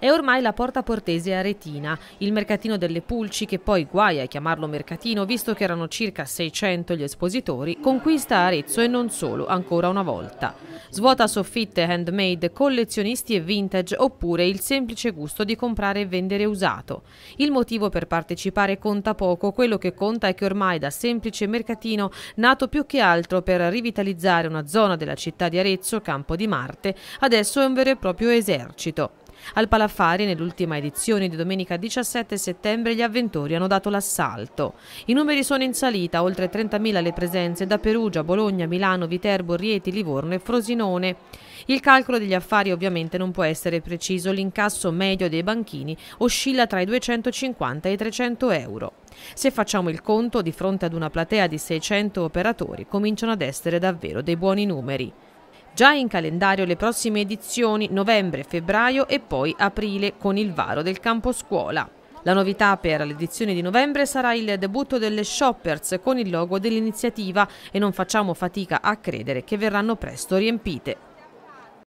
è ormai la porta portese aretina, il mercatino delle pulci che poi guai a chiamarlo mercatino visto che erano circa 600 gli espositori, conquista Arezzo e non solo, ancora una volta. Svuota soffitte handmade, collezionisti e vintage oppure il semplice gusto di comprare e vendere usato. Il motivo per partecipare conta poco, quello che conta è che ormai da semplice mercatino, nato più che altro per rivitalizzare una zona della città di Arezzo, Campo di Marte, adesso è un vero e proprio esercito. Al Palaffari, nell'ultima edizione di domenica 17 settembre, gli avventori hanno dato l'assalto. I numeri sono in salita, oltre 30.000 le presenze da Perugia, Bologna, Milano, Viterbo, Rieti, Livorno e Frosinone. Il calcolo degli affari ovviamente non può essere preciso, l'incasso medio dei banchini oscilla tra i 250 e i 300 euro. Se facciamo il conto, di fronte ad una platea di 600 operatori cominciano ad essere davvero dei buoni numeri. Già in calendario le prossime edizioni novembre, febbraio e poi aprile con il varo del campo scuola. La novità per l'edizione di novembre sarà il debutto delle Shoppers con il logo dell'iniziativa e non facciamo fatica a credere che verranno presto riempite.